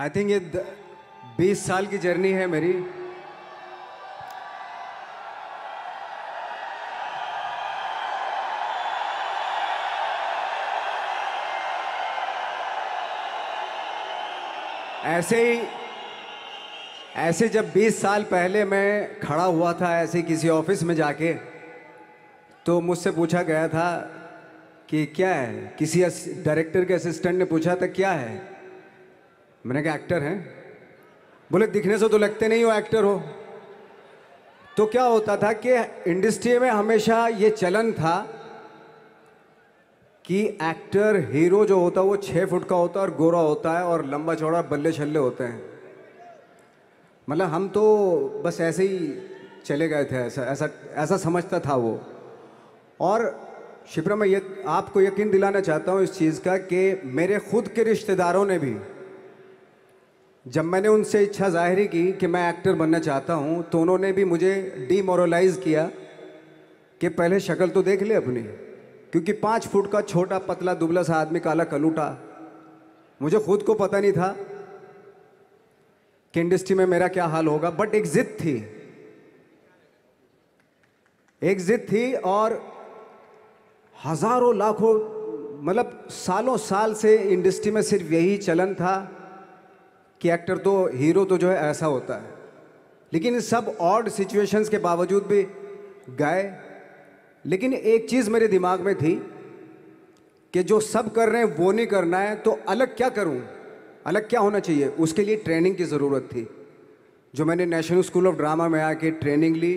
I think ये बीस साल की जर्नी है मेरी ऐसे ही ऐसे जब 20 साल पहले मैं खड़ा हुआ था ऐसे किसी ऑफिस में जाके तो मुझसे पूछा गया था कि क्या है किसी डायरेक्टर के असिस्टेंट ने पूछा था क्या है मैंने कहा एक्टर हैं बोले दिखने से तो लगते नहीं हो एक्टर हो तो क्या होता था कि इंडस्ट्री में हमेशा ये चलन था कि एक्टर हीरो जो होता है वो छः फुट का होता है और गोरा होता है और लंबा चौड़ा बल्ले छल्ले होते हैं मतलब हम तो बस ऐसे ही चले गए थे ऐसा ऐसा ऐसा समझता था वो और शिप्रा मैं ये आपको यकीन दिलाना चाहता हूँ इस चीज़ का कि मेरे खुद के रिश्तेदारों ने भी जब मैंने उनसे इच्छा जाहिर की कि मैं एक्टर बनना चाहता हूं तो उन्होंने भी मुझे डीमोरलाइज किया कि पहले शक्ल तो देख ले अपनी क्योंकि पाँच फुट का छोटा पतला दुबला सा आदमी काला कलूटा मुझे खुद को पता नहीं था कि इंडस्ट्री में मेरा क्या हाल होगा बट एक जिद थी एक जिद थी और हजारों लाखों मतलब सालों साल से इंडस्ट्री में सिर्फ यही चलन था कि एक्टर तो हीरो तो जो है ऐसा होता है लेकिन सब ऑड सिचुएशंस के बावजूद भी गए लेकिन एक चीज़ मेरे दिमाग में थी कि जो सब कर रहे हैं वो नहीं करना है तो अलग क्या करूं अलग क्या होना चाहिए उसके लिए ट्रेनिंग की ज़रूरत थी जो मैंने नेशनल स्कूल ऑफ ड्रामा में आके ट्रेनिंग ली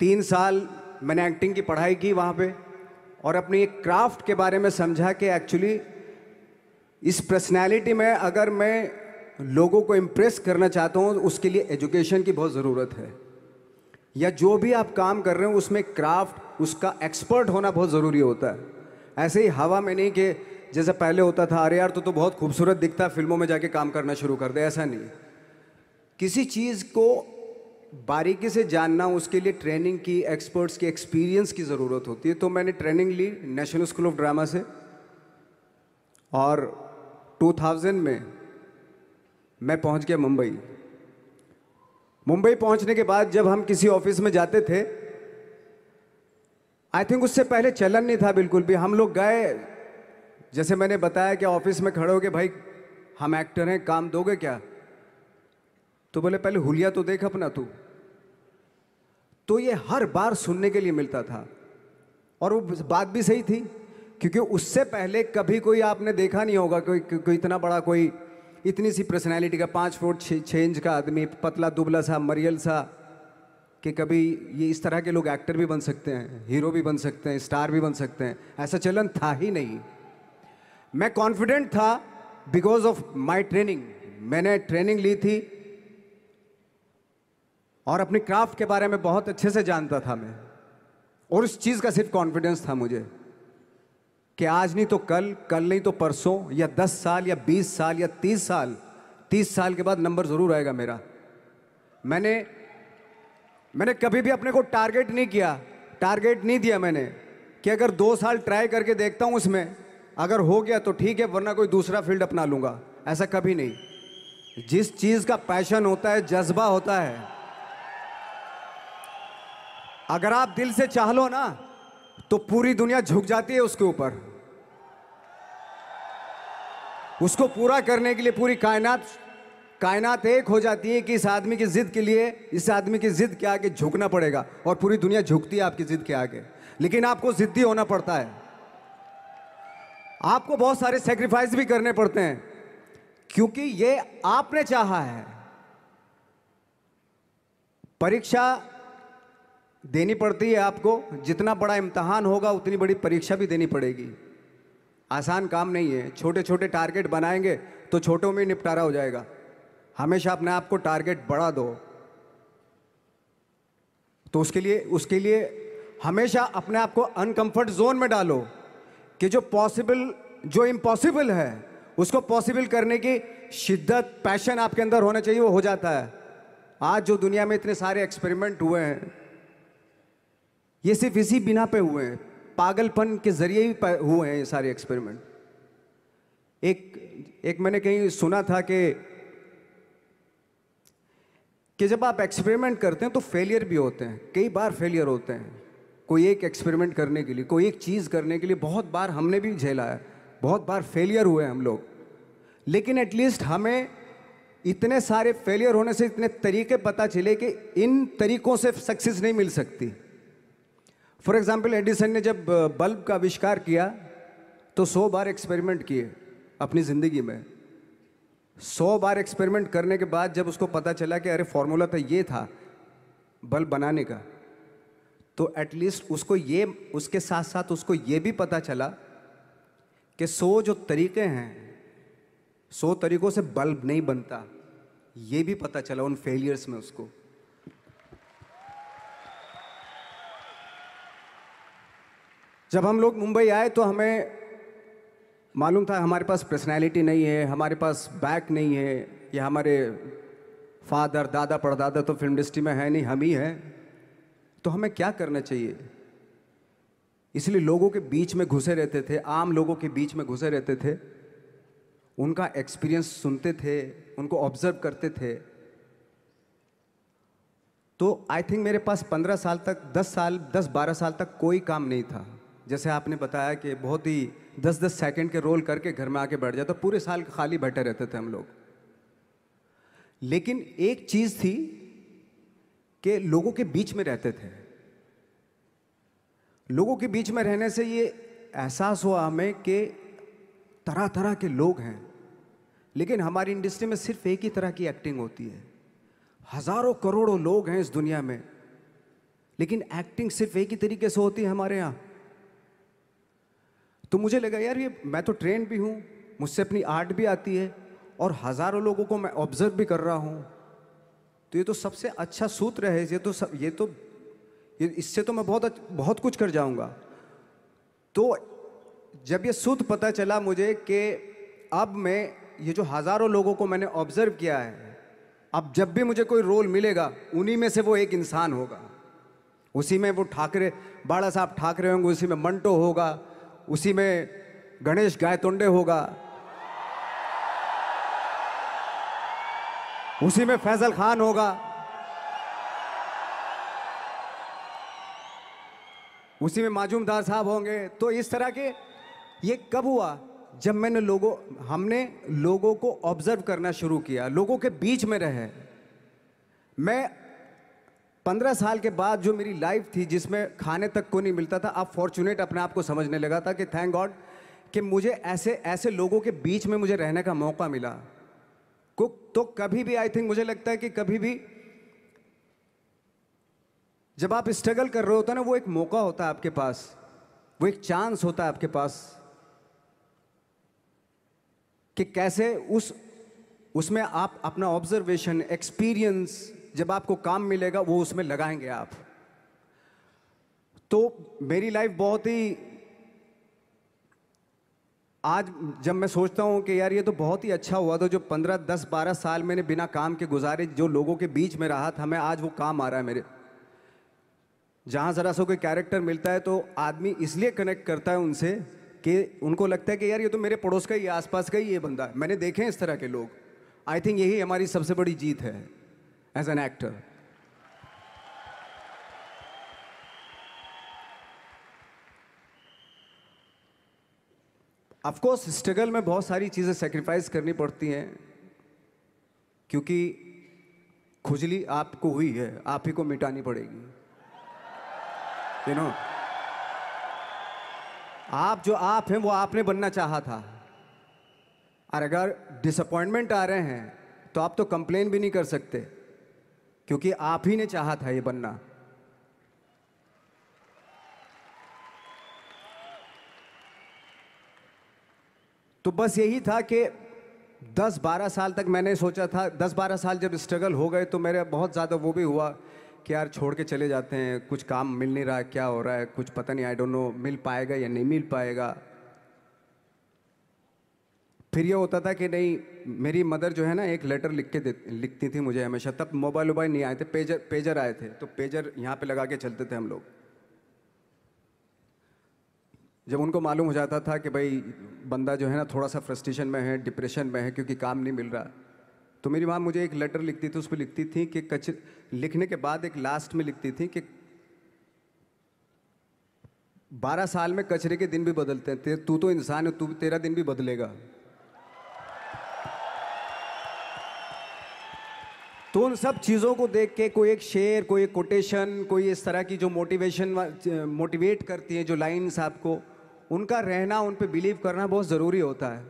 तीन साल मैंने एक्टिंग की पढ़ाई की वहाँ पे और अपनी एक क्राफ्ट के बारे में समझा कि एक्चुअली इस पर्सनैलिटी में अगर मैं लोगों को इम्प्रेस करना चाहता हूँ उसके लिए एजुकेशन की बहुत ज़रूरत है या जो भी आप काम कर रहे हो उसमें क्राफ्ट उसका एक्सपर्ट होना बहुत ज़रूरी होता है ऐसे ही हवा में नहीं कि जैसे पहले होता था अरे यार तो तो बहुत खूबसूरत दिखता है फिल्मों में जाके काम करना शुरू कर दे ऐसा नहीं किसी चीज़ को बारीकी से जानना उसके लिए ट्रेनिंग की एक्सपर्ट्स की एक्सपीरियंस की ज़रूरत होती है तो मैंने ट्रेनिंग ली नेशनल स्कूल ऑफ ड्रामा से और 2000 में मैं पहुंच गया मुंबई मुंबई पहुंचने के बाद जब हम किसी ऑफिस में जाते थे आई थिंक उससे पहले चलन नहीं था बिल्कुल भी हम लोग गए जैसे मैंने बताया कि ऑफिस में खड़े हो गए भाई हम एक्टर हैं काम दोगे क्या तो बोले पहले हुलिया तो देख अपना तू तो ये हर बार सुनने के लिए मिलता था और वो बात भी सही थी क्योंकि उससे पहले कभी कोई आपने देखा नहीं होगा कोई कोई इतना बड़ा कोई इतनी सी पर्सनैलिटी का पाँच फुट छः इंच का आदमी पतला दुबला सा मरियल सा कि कभी ये इस तरह के लोग एक्टर भी बन सकते हैं हीरो भी बन सकते हैं स्टार भी बन सकते हैं ऐसा चलन था ही नहीं मैं कॉन्फिडेंट था बिकॉज ऑफ माई ट्रेनिंग मैंने ट्रेनिंग ली थी और अपनी क्राफ्ट के बारे में बहुत अच्छे से जानता था मैं और उस चीज़ का सिर्फ कॉन्फिडेंस था मुझे कि आज नहीं तो कल कल नहीं तो परसों या दस साल या बीस साल या तीस साल तीस साल के बाद नंबर ज़रूर आएगा मेरा मैंने मैंने कभी भी अपने को टारगेट नहीं किया टारगेट नहीं दिया मैंने कि अगर दो साल ट्राई करके देखता हूँ उसमें अगर हो गया तो ठीक है वरना कोई दूसरा फील्ड अपना लूँगा ऐसा कभी नहीं जिस चीज़ का पैशन होता है जज्बा होता है अगर आप दिल से चाह लो ना तो पूरी दुनिया झुक जाती है उसके ऊपर उसको पूरा करने के लिए पूरी कायनात कायनात एक हो जाती है कि इस आदमी की ज़िद के लिए इस आदमी की ज़िद के आगे झुकना पड़ेगा और पूरी दुनिया झुकती है आपकी ज़िद के आगे लेकिन आपको ज़िद्दी होना पड़ता है आपको बहुत सारे सेक्रीफाइस भी करने पड़ते हैं क्योंकि ये आपने चाहा है परीक्षा देनी पड़ती है आपको जितना बड़ा इम्तहान होगा उतनी बड़ी परीक्षा भी देनी पड़ेगी आसान काम नहीं है छोटे छोटे टारगेट बनाएंगे तो छोटों में निपटारा हो जाएगा हमेशा अपने आप को टारगेट बढ़ा दो तो उसके लिए उसके लिए हमेशा अपने आप को अनकंफर्ट जोन में डालो कि जो पॉसिबल जो इम्पॉसिबल है उसको पॉसिबल करने की शिद्दत पैशन आपके अंदर होना चाहिए वो हो जाता है आज जो दुनिया में इतने सारे एक्सपेरिमेंट हुए हैं ये सिर्फ इसी बिना पे हुए हैं पागलपन के जरिए ही हुए हैं ये सारे एक्सपेरिमेंट एक एक मैंने कहीं सुना था कि कि जब आप एक्सपेरिमेंट करते हैं तो फेलियर भी होते हैं कई बार फेलियर होते हैं कोई एक एक्सपेरिमेंट करने के लिए कोई एक चीज़ करने के लिए बहुत बार हमने भी झेला है बहुत बार फेलियर हुए हम लोग लेकिन एटलीस्ट हमें इतने सारे फेलियर होने से इतने तरीके पता चले कि इन तरीकों से सक्सेस नहीं मिल सकती फॉर एग्जाम्पल एडिसन ने जब बल्ब का आविष्कार किया तो सौ बार एक्सपेरिमेंट किए अपनी ज़िंदगी में सौ बार एक्सपेरिमेंट करने के बाद जब उसको पता चला कि अरे फॉर्मूला तो ये था बल्ब बनाने का तो एटलीस्ट उसको ये उसके साथ साथ उसको ये भी पता चला कि सौ जो तरीके हैं सौ तरीक़ों से बल्ब नहीं बनता ये भी पता चला उन फेलियर्स में उसको जब हम लोग मुंबई आए तो हमें मालूम था हमारे पास पर्सनैलिटी नहीं है हमारे पास बैक नहीं है या हमारे फादर दादा परदादा तो फिल्म इंडस्ट्री में है नहीं हम ही हैं तो हमें क्या करना चाहिए इसलिए लोगों के बीच में घुसे रहते थे आम लोगों के बीच में घुसे रहते थे उनका एक्सपीरियंस सुनते थे उनको ऑब्जर्व करते थे तो आई थिंक मेरे पास पंद्रह साल तक दस साल दस बारह साल तक कोई काम नहीं था जैसे आपने बताया कि बहुत ही दस दस सेकंड के रोल करके घर में आके बैठ जाता तो पूरे साल खाली बैठे रहते थे हम लोग लेकिन एक चीज़ थी कि लोगों के बीच में रहते थे लोगों के बीच में रहने से ये एहसास हुआ हमें कि तरह तरह के लोग हैं लेकिन हमारी इंडस्ट्री में सिर्फ एक ही तरह की एक्टिंग होती है हज़ारों करोड़ों लोग हैं इस दुनिया में लेकिन एक्टिंग सिर्फ एक ही तरीके से होती है हमारे यहाँ तो मुझे लगा यार ये मैं तो ट्रेन भी हूँ मुझसे अपनी आर्ट भी आती है और हज़ारों लोगों को मैं ऑब्जर्व भी कर रहा हूँ तो ये तो सबसे अच्छा सूत्र है ये तो सब ये तो ये इससे तो मैं बहुत बहुत कुछ कर जाऊँगा तो जब ये सूत्र पता चला मुझे कि अब मैं ये जो हज़ारों लोगों को मैंने ऑब्जर्व किया है अब जब भी मुझे कोई रोल मिलेगा उन्हीं में से वो एक इंसान होगा उसी में वो ठाकरे बाड़ा साहब ठाकरे होंगे उसी में मंटो होगा उसी में गणेश गायतोंडे होगा उसी में फैजल खान होगा उसी में माजूमदार साहब होंगे तो इस तरह के ये कब हुआ जब मैंने लोगों हमने लोगों को ऑब्जर्व करना शुरू किया लोगों के बीच में रहे मैं पंद्रह साल के बाद जो मेरी लाइफ थी जिसमें खाने तक को नहीं मिलता था अब फॉर्चुनेट अपने आप को समझने लगा था कि थैंक गॉड कि मुझे ऐसे ऐसे लोगों के बीच में मुझे रहने का मौका मिला कुक तो कभी भी आई थिंक मुझे लगता है कि कभी भी जब आप स्ट्रगल कर रहे होते ना वो एक मौका होता है आपके पास वो एक चांस होता है आपके पास कि कैसे उस उसमें आप अपना ऑब्जर्वेशन एक्सपीरियंस जब आपको काम मिलेगा वो उसमें लगाएंगे आप तो मेरी लाइफ बहुत ही आज जब मैं सोचता हूँ कि यार ये तो बहुत ही अच्छा हुआ था तो जो पंद्रह दस बारह साल मैंने बिना काम के गुजारे जो लोगों के बीच में रहा था मैं आज वो काम आ रहा है मेरे जहाँ ज़रा सा कोई कैरेक्टर मिलता है तो आदमी इसलिए कनेक्ट करता है उनसे कि उनको लगता है कि यार ये तो मेरे पड़ोस का ही आसपास का ही ये बंदा है मैंने देखे हैं इस तरह के लोग आई थिंक यही हमारी सबसे बड़ी जीत है as an actor. Of course struggle में बहुत सारी चीज़ें सेक्रीफाइस करनी पड़ती हैं क्योंकि खुजली आपको हुई है आप ही को मिटानी पड़ेगी यू you नो know? आप जो आप हैं वो आपने बनना चाहा था और अगर डिसअपॉइंटमेंट आ रहे हैं तो आप तो कंप्लेन भी नहीं कर सकते क्योंकि आप ही ने चाहा था ये बनना तो बस यही था कि 10-12 साल तक मैंने सोचा था 10-12 साल जब स्ट्रगल हो गए तो मेरे बहुत ज़्यादा वो भी हुआ कि यार छोड़ के चले जाते हैं कुछ काम मिल नहीं रहा है क्या हो रहा है कुछ पता नहीं आई डोंट नो मिल पाएगा या नहीं मिल पाएगा फिर ये होता था कि नहीं मेरी मदर जो है ना एक लेटर लिख के लिखती थी मुझे हमेशा तब मोबाइल वोबाइल नहीं आए थे पेजर पेजर आए थे तो पेजर यहाँ पे लगा के चलते थे हम लोग जब उनको मालूम हो जाता था कि भाई बंदा जो है ना थोड़ा सा फ्रस्ट्रेशन में है डिप्रेशन में है क्योंकि काम नहीं मिल रहा तो मेरी माँ मुझे एक लेटर लिखती थी उस पर लिखती थी कि कच लिखने के बाद एक लास्ट में लिखती थी कि बारह साल में कचरे के दिन भी बदलते हैं तू तो इंसान है तू तेरा दिन भी बदलेगा तो उन सब चीज़ों को देख के कोई एक शेयर कोई एक कोटेशन कोई इस तरह की जो मोटिवेशन मोटिवेट करती है जो लाइन्स आपको उनका रहना उन पर बिलीव करना बहुत ज़रूरी होता है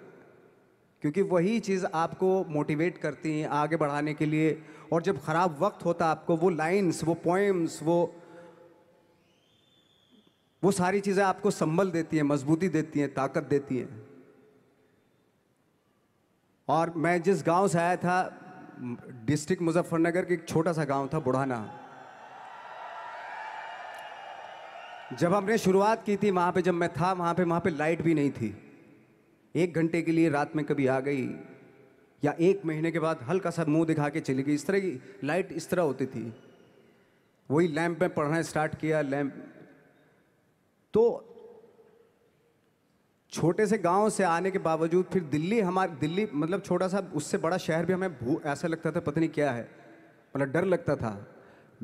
क्योंकि वही चीज़ आपको मोटिवेट करती हैं आगे बढ़ाने के लिए और जब ख़राब वक्त होता आपको वो लाइन्स वो पोइम्स वो वो सारी चीज़ें आपको संभल देती हैं मजबूती देती हैं ताकत देती हैं और मैं जिस गांव से आया था डिस्ट्रिक्ट मुजफ्फरनगर के एक छोटा सा गांव था बुढ़ाना जब हमने शुरुआत की थी वहां पे जब मैं था वहां पे वहां पे लाइट भी नहीं थी एक घंटे के लिए रात में कभी आ गई या एक महीने के बाद हल्का सा मुंह दिखा के चली गई इस तरह की लाइट इस तरह होती थी वही लैंप में पढ़ना स्टार्ट किया लैंप तो छोटे से गांव से आने के बावजूद फिर दिल्ली हमारे दिल्ली मतलब छोटा सा उससे बड़ा शहर भी हमें भू ऐसा लगता था पता नहीं क्या है मतलब डर लगता था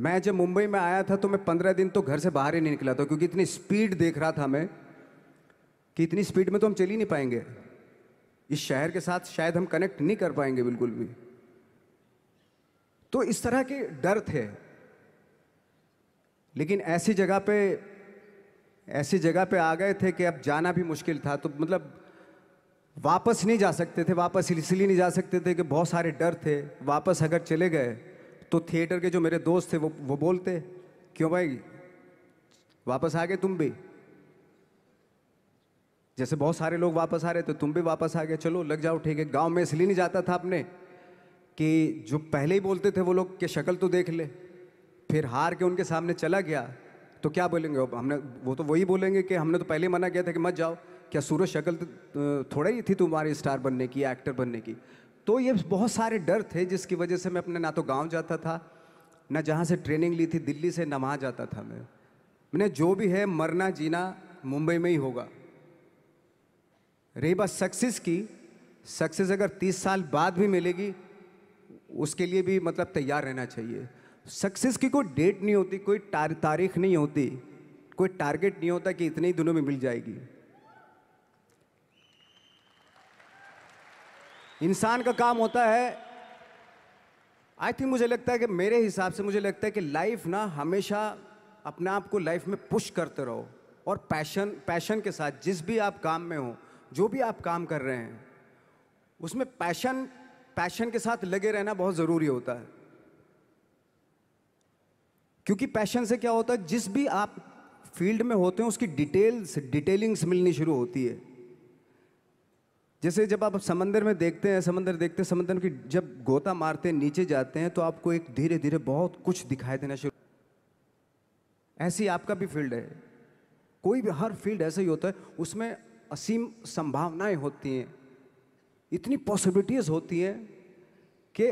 मैं जब मुंबई में आया था तो मैं पंद्रह दिन तो घर से बाहर ही नहीं निकला था क्योंकि इतनी स्पीड देख रहा था मैं कि इतनी स्पीड में तो हम चल ही नहीं पाएंगे इस शहर के साथ शायद हम कनेक्ट नहीं कर पाएंगे बिल्कुल भी तो इस तरह के डर थे लेकिन ऐसी जगह पे ऐसी जगह पे आ गए थे कि अब जाना भी मुश्किल था तो मतलब वापस नहीं जा सकते थे वापस इसलिए नहीं जा सकते थे कि बहुत सारे डर थे वापस अगर चले गए तो थिएटर के जो मेरे दोस्त थे वो वो बोलते क्यों भाई वापस आ गए तुम भी जैसे बहुत सारे लोग वापस आ रहे थे तुम भी वापस आ गए चलो लग जाओ ठीक है गांव में इसलिए नहीं जाता था अपने कि जो पहले ही बोलते थे वो लोग कि शक्ल तो देख ले फिर हार के उनके सामने चला गया तो क्या बोलेंगे अब हमने वो तो वही बोलेंगे कि हमने तो पहले मना किया था कि मत जाओ क्या सूरज शक्ल तो, थोड़ा ही थी तुम्हारी स्टार बनने की एक्टर बनने की तो ये बहुत सारे डर थे जिसकी वजह से मैं अपने ना तो गाँव जाता था ना जहाँ से ट्रेनिंग ली थी दिल्ली से नमा वहाँ जाता था मैं मैंने जो भी है मरना जीना मुंबई में ही होगा रही बात सक्सेस की सक्सेस अगर 30 साल बाद भी मिलेगी उसके लिए भी मतलब तैयार रहना चाहिए सक्सेस की कोई डेट नहीं होती कोई तारीख नहीं होती कोई टारगेट नहीं होता कि इतने ही दिनों में मिल जाएगी इंसान का काम होता है आई थिंक मुझे लगता है कि मेरे हिसाब से मुझे लगता है कि लाइफ ना हमेशा अपने आप को लाइफ में पुश करते रहो और पैशन पैशन के साथ जिस भी आप काम में हो जो भी आप काम कर रहे हैं उसमें पैशन पैशन के साथ लगे रहना बहुत ज़रूरी होता है क्योंकि पैशन से क्या होता है जिस भी आप फील्ड में होते हैं उसकी डिटेल्स डिटेलिंग्स मिलनी शुरू होती है जैसे जब आप समंदर में देखते हैं समंदर देखते हैं समंदर की जब गोता मारते हैं नीचे जाते हैं तो आपको एक धीरे धीरे बहुत कुछ दिखाई देना शुरू ऐसी आपका भी फील्ड है कोई भी हर फील्ड ऐसा ही होता है उसमें असीम संभावनाएं होती हैं इतनी पॉसिबिलिटीज़ होती हैं कि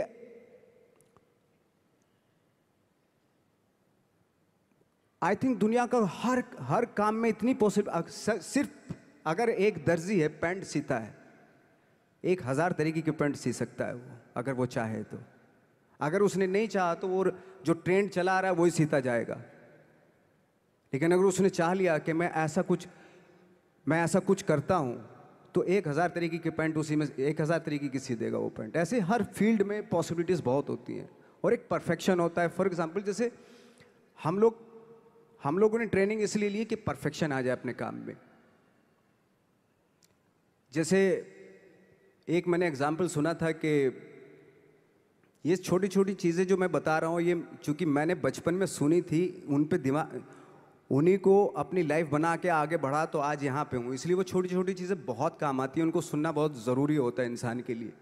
आई थिंक दुनिया का हर हर काम में इतनी पॉसिबल सिर्फ अगर एक दर्जी है पैंट सीता है एक हज़ार तरीके की पेंट सी सकता है वो अगर वो चाहे तो अगर उसने नहीं चाहा तो वो जो ट्रेंड चला आ रहा है वही सीता जाएगा लेकिन अगर उसने चाह लिया कि मैं ऐसा कुछ मैं ऐसा कुछ करता हूँ तो एक हज़ार तरीके की पेंट उसी में एक हज़ार तरीके की सी देगा वो पैंट ऐसे हर फील्ड में पॉसिबिलिटीज़ बहुत होती हैं और एक परफेक्शन होता है फॉर एग्ज़ाम्पल जैसे हम लोग हम लोगों ने ट्रेनिंग इसलिए ली कि परफेक्शन आ जाए अपने काम में जैसे एक मैंने एग्जाम्पल सुना था कि ये छोटी छोटी चीज़ें जो मैं बता रहा हूँ ये चूँकि मैंने बचपन में सुनी थी उन पे दिमाग उन्हीं को अपनी लाइफ बना के आगे बढ़ा तो आज यहाँ पे हूँ इसलिए वो छोटी छोटी चीज़ें बहुत काम आती हैं उनको सुनना बहुत ज़रूरी होता है इंसान के लिए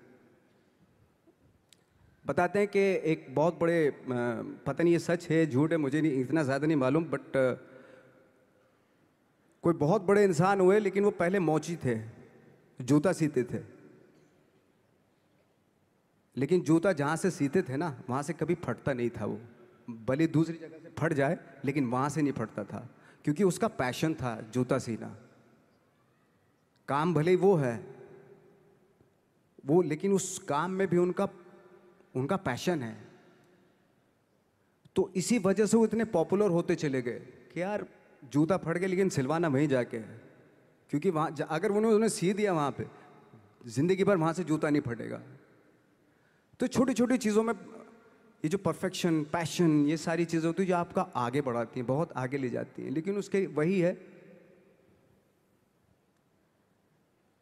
बताते हैं कि एक बहुत बड़े पता नहीं ये सच है झूठ है मुझे नहीं इतना ज़्यादा नहीं मालूम बट कोई बहुत बड़े इंसान हुए लेकिन वो पहले मोची थे जूता सीते थे लेकिन जूता जहाँ से सीते थे ना वहाँ से कभी फटता नहीं था वो भले दूसरी जगह से फट जाए लेकिन वहाँ से नहीं फटता था क्योंकि उसका पैशन था जूता सीना काम भले वो है वो लेकिन उस काम में भी उनका उनका पैशन है तो इसी वजह से वो इतने पॉपुलर होते चले गए कि यार जूता फट गया लेकिन सिलवाना वहीं जाके है क्योंकि वहाँ अगर उन्होंने उन्हें सी दिया वहाँ पे ज़िंदगी भर वहाँ से जूता नहीं फटेगा तो छोटी छोटी चीज़ों में ये जो परफेक्शन पैशन ये सारी चीज़ें होती है जो आपका आगे बढ़ाती हैं बहुत आगे ले जाती हैं लेकिन उसके वही है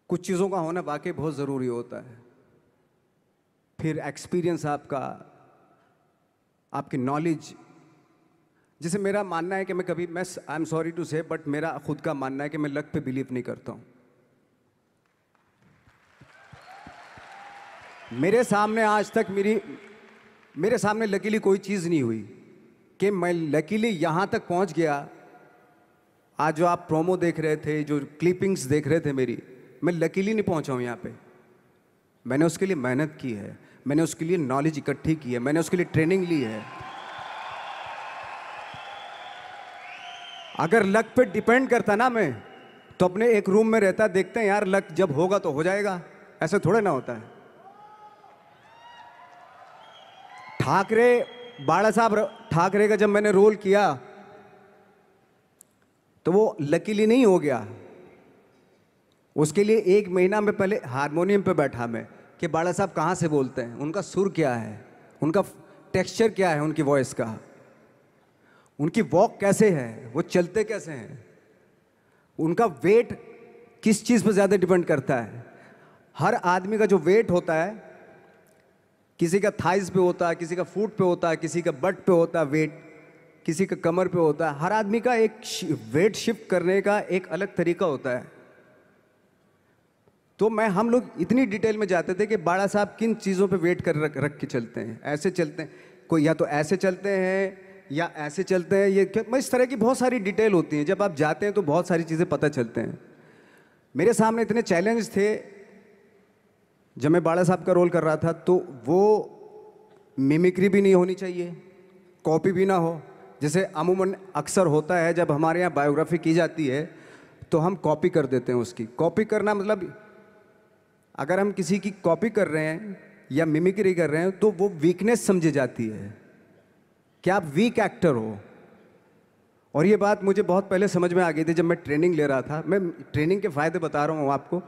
कुछ चीज़ों का होना वाकई बहुत ज़रूरी होता है फिर एक्सपीरियंस आपका आपकी नॉलेज जैसे मेरा मानना है कि मैं कभी मैं I am sorry to say but मेरा खुद का मानना है कि मैं लक पे बिलीव नहीं करता हूं मेरे सामने आज तक मेरी मेरे सामने लकीली कोई चीज़ नहीं हुई कि मैं लकीली यहां तक पहुंच गया आज जो आप प्रोमो देख रहे थे जो क्लिपिंग्स देख रहे थे मेरी मैं लकीली नहीं पहुंचा हूं यहां पे मैंने उसके लिए मेहनत की है मैंने उसके लिए नॉलेज इकट्ठी की है मैंने उसके लिए ट्रेनिंग ली है अगर लक पे डिपेंड करता ना मैं तो अपने एक रूम में रहता देखते हैं यार लक जब होगा तो हो जाएगा ऐसे थोड़े ना होता है ठाकरे बाड़ा साहब ठाकरे का जब मैंने रोल किया तो वो लकीली नहीं हो गया उसके लिए एक महीना में पहले हारमोनियम पे बैठा मैं कि बाड़ा साहब कहाँ से बोलते हैं उनका सुर क्या है उनका टेक्सचर क्या है उनकी वॉइस का उनकी वॉक कैसे है वो चलते कैसे हैं उनका वेट किस चीज़ पर ज़्यादा डिपेंड करता है हर आदमी का जो वेट होता है किसी का थाइज पे होता है किसी का फूट पे होता है किसी का बट पे होता है वेट किसी का कमर पे होता है हर आदमी का एक वेट शिफ्ट करने का एक अलग तरीका होता है तो मैं हम लोग इतनी डिटेल में जाते थे कि बाड़ा साहब किन चीज़ों पे वेट कर रख रख के चलते हैं ऐसे चलते हैं कोई या तो ऐसे चलते हैं या ऐसे चलते हैं ये मैं इस तरह की बहुत सारी डिटेल होती हैं जब आप जाते हैं तो बहुत सारी चीज़ें पता चलते हैं मेरे सामने इतने चैलेंज थे जब मैं बाड़ा साहब का रोल कर रहा था तो वो मिमिक्री भी नहीं होनी चाहिए कॉपी भी ना हो जैसे अमूमन अक्सर होता है जब हमारे यहाँ बायोग्राफी की जाती है तो हम कॉपी कर देते हैं उसकी कॉपी करना मतलब अगर हम किसी की कॉपी कर रहे हैं या मिमिक्री कर रहे हैं तो वो वीकनेस समझी जाती है क्या आप वीक एक्टर हो और ये बात मुझे बहुत पहले समझ में आ गई थी जब मैं ट्रेनिंग ले रहा था मैं ट्रेनिंग के फ़ायदे बता रहा हूँ आपको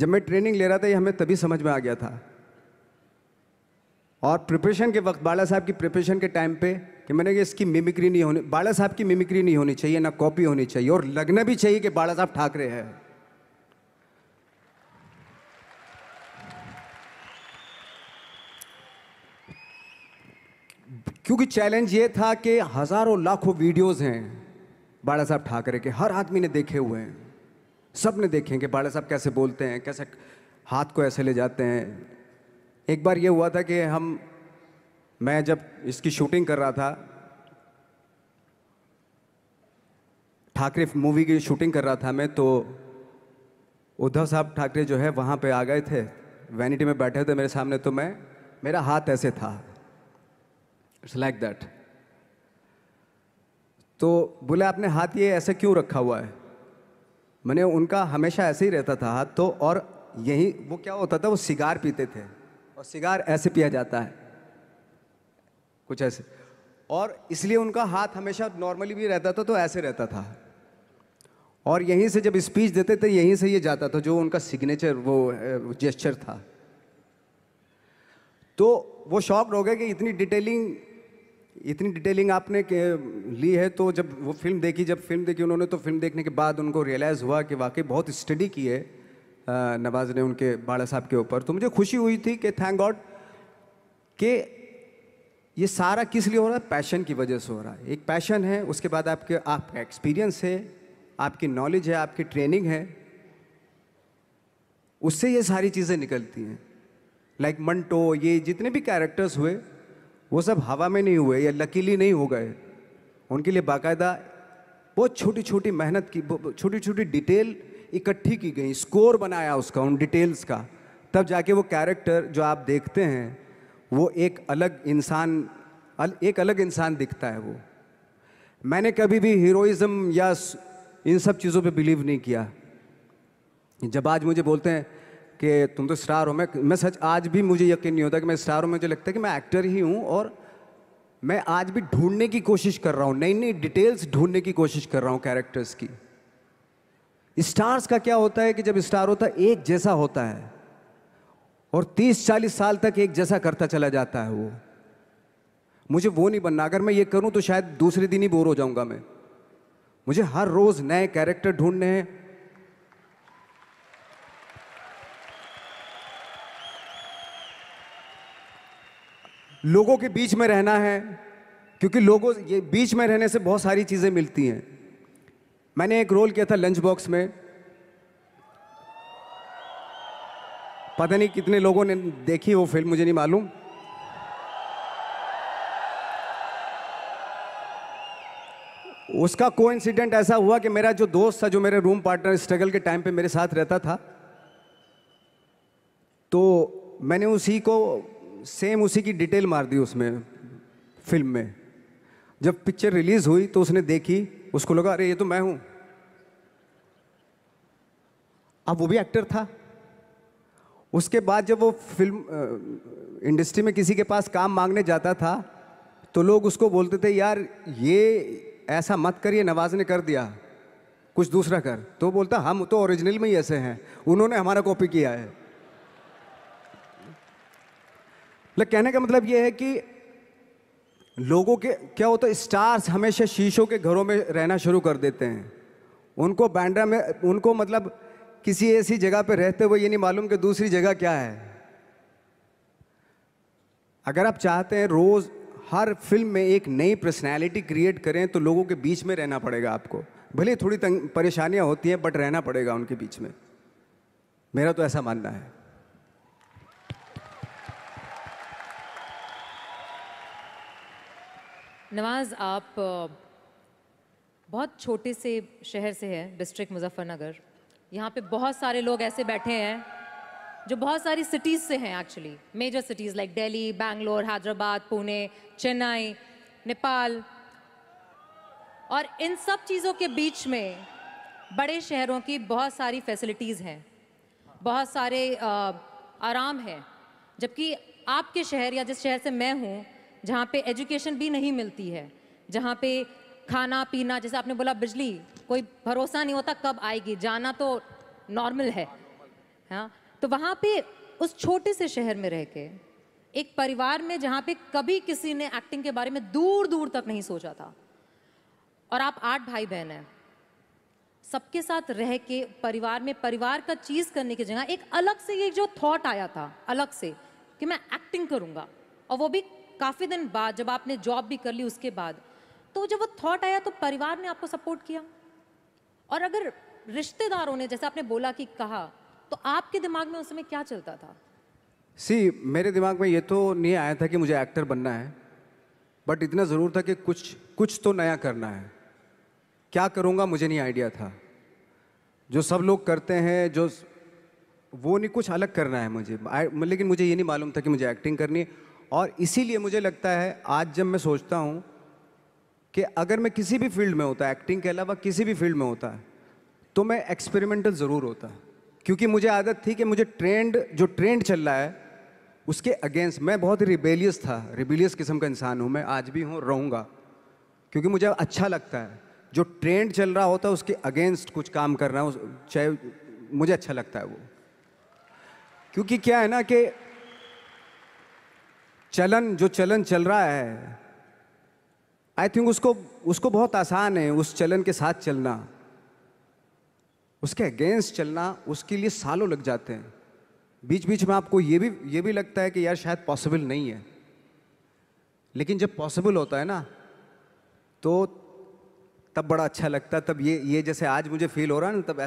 जब मैं ट्रेनिंग ले रहा था ये हमें तभी समझ में आ गया था और प्रिपरेशन के वक्त बाला साहब की प्रिपरेशन के टाइम पे कि मैंने कहा इसकी मिमिक्री नहीं होनी बाला साहब की मिमिक्री नहीं होनी चाहिए ना कॉपी होनी चाहिए और लगना भी चाहिए कि बाला साहब ठाकरे हैं क्योंकि चैलेंज ये था कि हज़ारों लाखों वीडियोस हैं बाड़ा साहब ठाकरे के हर आदमी ने देखे हुए हैं सब ने देखे कि बाड़ा साहब कैसे बोलते हैं कैसे हाथ को ऐसे ले जाते हैं एक बार ये हुआ था कि हम मैं जब इसकी शूटिंग कर रहा था ठाकरे मूवी की शूटिंग कर रहा था मैं तो उद्धव साहब ठाकरे जो है वहाँ पे आ गए थे वैनिटी में बैठे थे मेरे सामने तो मैं मेरा हाथ ऐसे था इट्स लाइक दैट तो बोले आपने हाथ ये ऐसे क्यों रखा हुआ है मैंने उनका हमेशा ऐसे ही रहता था हाथ तो और यही वो क्या होता था वो सिगार पीते थे और सिगार ऐसे पिया जाता है कुछ ऐसे और इसलिए उनका हाथ हमेशा नॉर्मली भी रहता था तो ऐसे रहता था और यहीं से जब स्पीच देते थे यहीं से ये जाता था जो उनका सिग्नेचर वो जेस्चर था तो वो शॉक्ड हो गए कि इतनी डिटेलिंग इतनी डिटेलिंग आपने ली है तो जब वो फिल्म देखी जब फिल्म देखी उन्होंने तो फिल्म देखने के बाद उनको रियलाइज़ हुआ कि वाकई बहुत स्टडी की है नवाज ने उनके बाड़ा साहब के ऊपर तो मुझे खुशी हुई थी कि थैंक गॉड कि ये सारा किस लिए हो रहा है पैशन की वजह से हो रहा है एक पैशन है उसके बाद आपके आपका एक्सपीरियंस है आपकी नॉलेज है आपकी ट्रेनिंग है उससे ये सारी चीज़ें निकलती हैं लाइक like मंटो ये जितने भी कैरेक्टर्स हुए वो सब हवा में नहीं हुए या लकीली नहीं हो गए उनके लिए बाकायदा बहुत छोटी छोटी मेहनत की छोटी छोटी डिटेल इकट्ठी की गई स्कोर बनाया उसका उन डिटेल्स का तब जाके वो कैरेक्टर जो आप देखते हैं वो एक अलग इंसान अल, एक अलग इंसान दिखता है वो मैंने कभी भी हीरोइज्म या इन सब चीज़ों पे बिलीव नहीं किया जब आज मुझे बोलते हैं कि तुम तो स्टार हो मैं मैं सच आज भी मुझे यकीन नहीं होता कि मैं स्टार हूँ मुझे लगता है कि मैं एक्टर ही हूँ और मैं आज भी ढूंढने की कोशिश कर रहा हूँ नई नई डिटेल्स ढूंढने की कोशिश कर रहा हूँ कैरेक्टर्स की स्टार्स का क्या होता है कि जब स्टार होता है एक जैसा होता है और 30-40 साल तक एक जैसा करता चला जाता है वो मुझे वो नहीं बनना अगर मैं ये करूं तो शायद दूसरे दिन ही बोर हो जाऊंगा मैं मुझे हर रोज़ नए कैरेक्टर ढूंढने हैं लोगों के बीच में रहना है क्योंकि लोगों ये बीच में रहने से बहुत सारी चीज़ें मिलती हैं मैंने एक रोल किया था लंच बॉक्स में पता नहीं कितने लोगों ने देखी वो फिल्म मुझे नहीं मालूम उसका को ऐसा हुआ कि मेरा जो दोस्त था जो मेरे रूम पार्टनर स्ट्रगल के टाइम पे मेरे साथ रहता था तो मैंने उसी को सेम उसी की डिटेल मार दी उसमें फिल्म में जब पिक्चर रिलीज हुई तो उसने देखी उसको लगा अरे ये तो मैं हूं अब वो भी एक्टर था उसके बाद जब वो फिल्म इंडस्ट्री में किसी के पास काम मांगने जाता था तो लोग उसको बोलते थे यार ये ऐसा मत करिए नवाज ने कर दिया कुछ दूसरा कर तो बोलता हम तो ओरिजिनल में ही ऐसे हैं उन्होंने हमारा कॉपी किया है मतलब कहने का मतलब ये है कि लोगों के क्या होता है स्टार्स हमेशा शीशों के घरों में रहना शुरू कर देते हैं उनको बैंड्रा में उनको मतलब किसी ऐसी जगह पर रहते हुए ये नहीं मालूम कि दूसरी जगह क्या है अगर आप चाहते हैं रोज़ हर फिल्म में एक नई पर्सनैलिटी क्रिएट करें तो लोगों के बीच में रहना पड़ेगा आपको भले थोड़ी तंग परेशानियाँ होती हैं बट रहना पड़ेगा उनके बीच में मेरा तो ऐसा मानना है नवाज आप बहुत छोटे से शहर से हैं डिस्ट्रिक्ट मुजफ्फरनगर यहाँ पे बहुत सारे लोग ऐसे बैठे हैं जो बहुत सारी सिटीज़ से हैं actually major cities like Delhi Bangalore Hyderabad Pune Chennai Nepal और इन सब चीज़ों के बीच में बड़े शहरों की बहुत सारी फैसिलिटीज़ हैं बहुत सारे आ, आराम है जबकि आपके शहर या जिस शहर से मैं हूँ जहाँ पे एजुकेशन भी नहीं मिलती है जहाँ पे खाना पीना जैसे आपने बोला बिजली कोई भरोसा नहीं होता कब आएगी जाना तो नॉर्मल है हाँ तो वहाँ पे उस छोटे से शहर में रह के एक परिवार में जहाँ पे कभी किसी ने एक्टिंग के बारे में दूर दूर तक नहीं सोचा था और आप आठ भाई बहन हैं सबके साथ रह के परिवार में परिवार का चीज़ करने की जगह एक अलग से ये जो थॉट आया था अलग से कि मैं एक्टिंग करूँगा और वो भी काफ़ी दिन बाद जब आपने जॉब भी कर ली उसके बाद तो जब वो थॉट आया तो परिवार ने आपको सपोर्ट किया और अगर रिश्तेदारों ने जैसे आपने बोला कि कहा तो आपके दिमाग में उस समय क्या चलता था सी मेरे दिमाग में ये तो नहीं आया था कि मुझे एक्टर बनना है बट इतना ज़रूर था कि कुछ कुछ तो नया करना है क्या करूँगा मुझे नहीं आइडिया था जो सब लोग करते हैं जो वो नहीं कुछ अलग करना है मुझे लेकिन मुझे ये नहीं मालूम था कि मुझे एक्टिंग करनी है और इसीलिए मुझे लगता है आज जब मैं सोचता हूँ कि अगर मैं किसी भी फील्ड में होता एक्टिंग के अलावा किसी भी फील्ड में होता है तो मैं एक्सपेरिमेंटल ज़रूर होता क्योंकि मुझे आदत थी कि मुझे ट्रेंड जो ट्रेंड चल रहा है उसके अगेंस्ट मैं बहुत ही रिबेलियस था रिबेलियस किस्म का इंसान हूँ मैं आज भी हूँ रहूँगा क्योंकि मुझे अच्छा लगता है जो ट्रेंड चल रहा होता है उसके अगेंस्ट कुछ काम करना चाहे मुझे अच्छा लगता है वो क्योंकि क्या है ना कि चलन जो चलन चल रहा है आई थिंक उसको उसको बहुत आसान है उस चलन के साथ चलना उसके अगेंस्ट चलना उसके लिए सालों लग जाते हैं बीच बीच में आपको ये भी ये भी लगता है कि यार शायद पॉसिबल नहीं है लेकिन जब पॉसिबल होता है ना तो तब बड़ा अच्छा लगता है तब ये ये जैसे आज मुझे फील हो रहा है ना तब